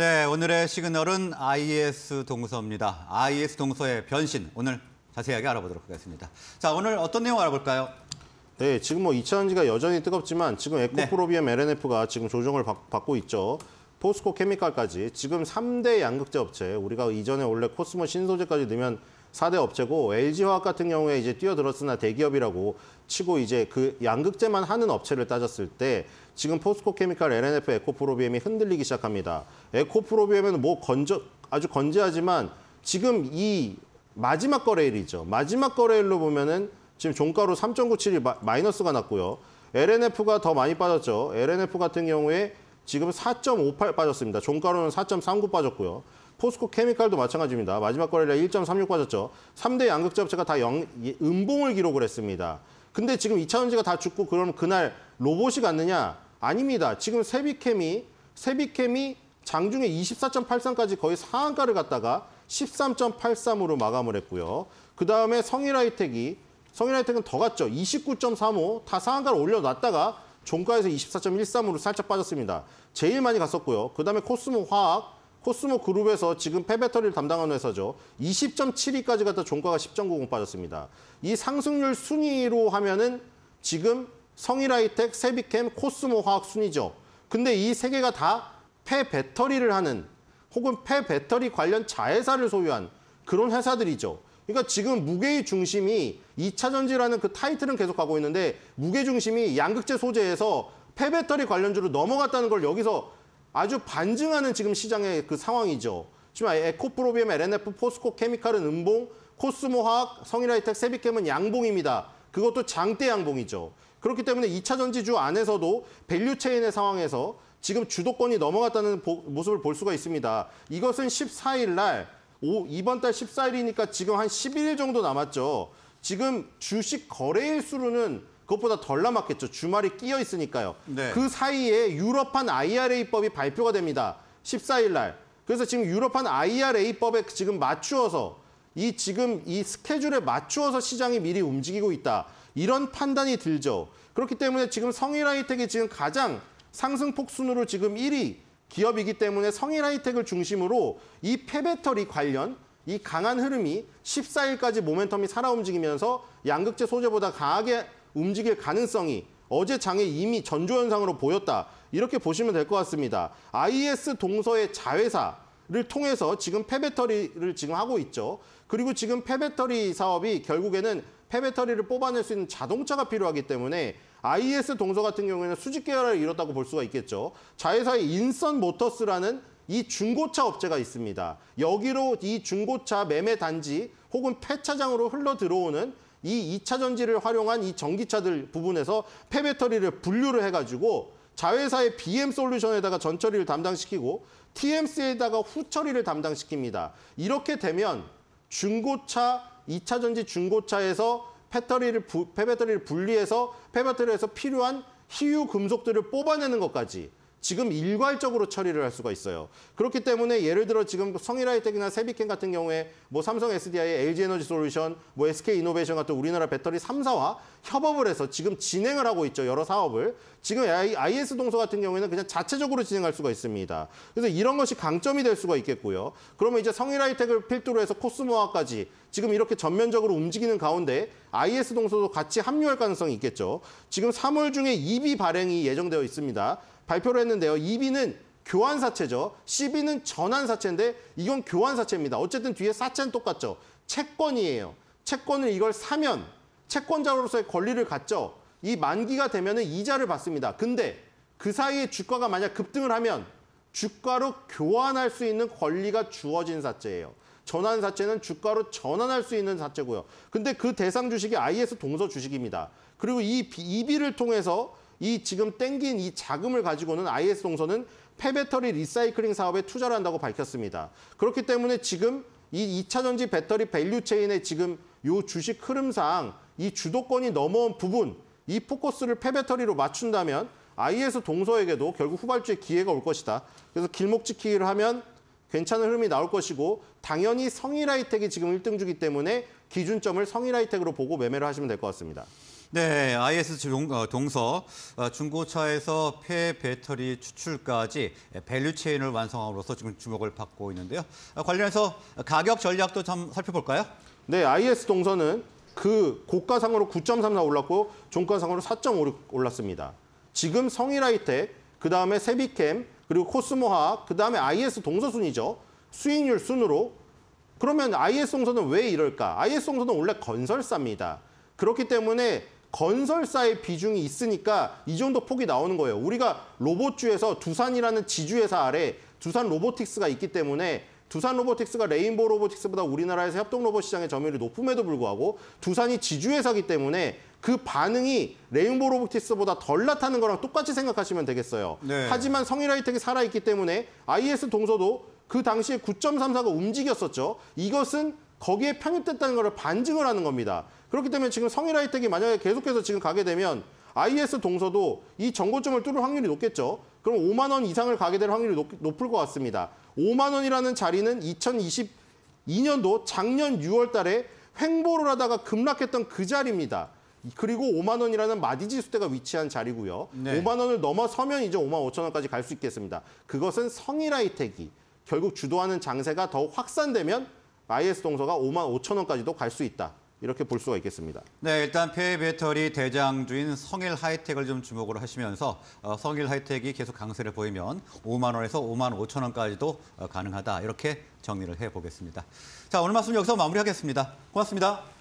네, 오늘의 시그널은 IS 동서입니다. IS 동서의 변신, 오늘 자세하게 알아보도록 하겠습니다. 자, 오늘 어떤 내용 알아볼까요? 네, 지금 뭐 2차전지가 여전히 뜨겁지만 지금 네. 에코프로비엠 네. LNF가 지금 조정을 받고 있죠. 포스코 케미칼까지 지금 3대 양극재 업체, 우리가 이전에 원래 코스모 신소재까지 넣으면 4대 업체고 LG화학 같은 경우에 이제 뛰어들었으나 대기업이라고 치고 이제 그 양극재만 하는 업체를 따졌을 때 지금 포스코 케미칼 LNF 에코프로비엠이 흔들리기 시작합니다. 에코프로비엠은 뭐 건저 아주 건재하지만 지금 이 마지막 거래일이죠. 마지막 거래일로 보면은 지금 종가로 3.97이 마이너스가 났고요. LNF가 더 많이 빠졌죠. LNF 같은 경우에 지금 4.58 빠졌습니다. 종가로는 4.39 빠졌고요. 포스코 케미칼도 마찬가지입니다. 마지막 거래일 에1.36 빠졌죠. 3대 양극재 업체가 다 영, 음봉을 기록을 했습니다. 근데 지금 이차전지가 다 죽고 그러면 그날 로봇이 갔느냐? 아닙니다. 지금 세비캠이 세비캠이 장중에 24.83까지 거의 상한가를 갔다가 13.83으로 마감을 했고요. 그다음에 성일하이텍이 성일하이텍은 더 갔죠. 29.35 다 상한가를 올려놨다가 종가에서 24.13으로 살짝 빠졌습니다. 제일 많이 갔었고요. 그다음에 코스모 화학 코스모 그룹에서 지금 폐배터리를 담당하는 회사죠. 20.72까지 갔다 종가가 10.90 빠졌습니다. 이 상승률 순위로 하면은 지금 성일아이텍 세비캠, 코스모 화학 순위죠. 근데 이 세 개가 다 폐배터리를 하는 혹은 폐배터리 관련 자회사를 소유한 그런 회사들이죠. 그러니까 지금 무게의 중심이 2차전지라는 그 타이틀은 계속 가고 있는데 무게 중심이 양극재 소재에서 폐배터리 관련주로 넘어갔다는 걸 여기서 아주 반증하는 지금 시장의 그 상황이죠. 지금 에코프로비엠, LNF, 포스코 케미칼은 음봉, 코스모화학, 성일하이텍, 세비캠은 양봉입니다. 그것도 장대 양봉이죠. 그렇기 때문에 2차 전지주 안에서도 밸류 체인의 상황에서 지금 주도권이 넘어갔다는 보, 모습을 볼 수가 있습니다. 이것은 14일 날, 오, 이번 달 14일이니까 지금 한 11일 정도 남았죠. 지금 주식 거래일 수로는 그것보다 덜 남았겠죠. 주말이 끼어 있으니까요. 네. 그 사이에 유럽판 IRA법이 발표가 됩니다. 14일 날. 그래서 지금 유럽판 IRA법에 지금 맞추어서 이 지금 이 스케줄에 맞추어서 시장이 미리 움직이고 있다. 이런 판단이 들죠. 그렇기 때문에 지금 성일 하이텍이 지금 가장 상승 폭순으로 지금 1위 기업이기 때문에 성일 하이텍을 중심으로 이 폐배터리 관련 이 강한 흐름이 14일까지 모멘텀이 살아 움직이면서 양극재 소재보다 강하게 움직일 가능성이 어제 장에 이미 전조현상으로 보였다. 이렇게 보시면 될 것 같습니다. IS 동서의 자회사를 통해서 지금 폐배터리를 지금 하고 있죠. 그리고 지금 폐배터리 사업이 결국에는 폐배터리를 뽑아낼 수 있는 자동차가 필요하기 때문에 IS 동서 같은 경우에는 수직 계열을 이뤘다고 볼 수가 있겠죠. 자회사의 인선 모터스라는 이 중고차 업체가 있습니다. 여기로 이 중고차 매매 단지 혹은 폐차장으로 흘러 들어오는 이 2차 전지를 활용한 이 전기차들 부분에서 폐배터리를 분류를 해가지고 자회사의 BM 솔루션에다가 전처리를 담당시키고 TMC에다가 후처리를 담당시킵니다. 이렇게 되면 중고차, 2차 전지 중고차에서 배터리를 부, 폐배터리를 분리해서 폐배터리에서 필요한 희유 금속들을 뽑아내는 것까지 지금 일괄적으로 처리를 할 수가 있어요. 그렇기 때문에 예를 들어 지금 성일하이텍이나 세비켄 같은 경우에 뭐 삼성 SDI, LG 에너지 솔루션, 뭐 SK 이노베이션 같은 우리나라 배터리 3사와 협업을 해서 지금 진행을 하고 있죠. 여러 사업을. 지금 IS 동서 같은 경우에는 그냥 자체적으로 진행할 수가 있습니다. 그래서 이런 것이 강점이 될 수가 있겠고요. 그러면 이제 성일하이텍을 필두로 해서 코스모아까지 지금 이렇게 전면적으로 움직이는 가운데 IS 동서도 같이 합류할 가능성이 있겠죠. 지금 3월 중에 2비 발행이 예정되어 있습니다. 발표를 했는데요. EB는 교환 사채죠. CB는 전환 사채인데 이건 교환 사채입니다. 어쨌든 뒤에 사채는 똑같죠. 채권이에요. 채권을 이걸 사면 채권자로서의 권리를 갖죠. 이 만기가 되면 이자를 받습니다. 근데 그 사이에 주가가 만약 급등을 하면 주가로 교환할 수 있는 권리가 주어진 사채예요. 전환 사채는 주가로 전환할 수 있는 사채고요. 근데 그 대상 주식이 IS 동서 주식입니다. 그리고 이 EB를 통해서 이 지금 땡긴 이 자금을 가지고는 IS 동서는 폐배터리 리사이클링 사업에 투자를 한다고 밝혔습니다. 그렇기 때문에 지금 이 2차 전지 배터리 밸류체인의 지금 요 주식 흐름상 이 주도권이 넘어온 부분 이 포커스를 폐배터리로 맞춘다면 IS 동서에게도 결국 후발주의 기회가 올 것이다. 그래서 길목지키기를 하면 괜찮은 흐름이 나올 것이고 당연히 성일 하이텍이 지금 1등주기 때문에 기준점을 성일 하이텍으로 보고 매매를 하시면 될 것 같습니다. 네, IS 어, 동서 어, 중고차에서 폐 배터리 추출까지 밸류 체인을 완성함으로써 지금 주목을 받고 있는데요. 어, 관련해서 가격 전략도 좀 살펴볼까요? 네, IS 동서는 그 고가상으로 9.34 올랐고 종가상으로 4.56 올랐습니다. 지금 성일하이텍, 그다음에 세비캠, 그리고 코스모화, 그다음에 IS 동서 순이죠. 수익률 순으로 그러면 IS 동서는 왜 이럴까? IS 동서는 원래 건설사입니다. 그렇기 때문에 건설사의 비중이 있으니까 이 정도 폭이 나오는 거예요. 우리가 로봇주에서 두산이라는 지주회사 아래 두산 로보틱스가 있기 때문에 두산 로보틱스가 레인보우 로보틱스보다 우리나라에서 협동 로봇 시장의 점유율이 높음에도 불구하고 두산이 지주회사기 때문에 그 반응이 레인보우 로보틱스보다 덜 나타나는 거랑 똑같이 생각하시면 되겠어요. 네. 하지만 성일아이텍이 살아있기 때문에 IS 동서도 그 당시에 9.34가 움직였었죠. 이것은 거기에 편입됐다는 것을 반증을 하는 겁니다. 그렇기 때문에 지금 성일하이텍이 만약에 계속해서 지금 가게 되면 IS 동서도 이 정고점을 뚫을 확률이 높겠죠. 그럼 5만 원 이상을 가게 될 확률이 높, 을것 같습니다. 5만 원이라는 자리는 2022년도 작년 6월 달에 횡보를 하다가 급락했던 그 자리입니다. 그리고 5만 원이라는 마디지 수대가 위치한 자리고요. 네. 5만 원을 넘어서면 이제 5만 5천 원까지 갈 수 있겠습니다. 그것은 성일하이텍이 결국 주도하는 장세가 더 확산되면 IS 동서가 5만 5천 원까지도 갈 수 있다. 이렇게 볼 수가 있겠습니다. 네, 일단 페이 배터리 대장주인 성일 하이텍을 좀 주목을 하시면서 어, 성일 하이텍이 계속 강세를 보이면 5만 원에서 5만 5천 원까지도 어, 가능하다. 이렇게 정리를 해보겠습니다. 자, 오늘 말씀 여기서 마무리하겠습니다. 고맙습니다.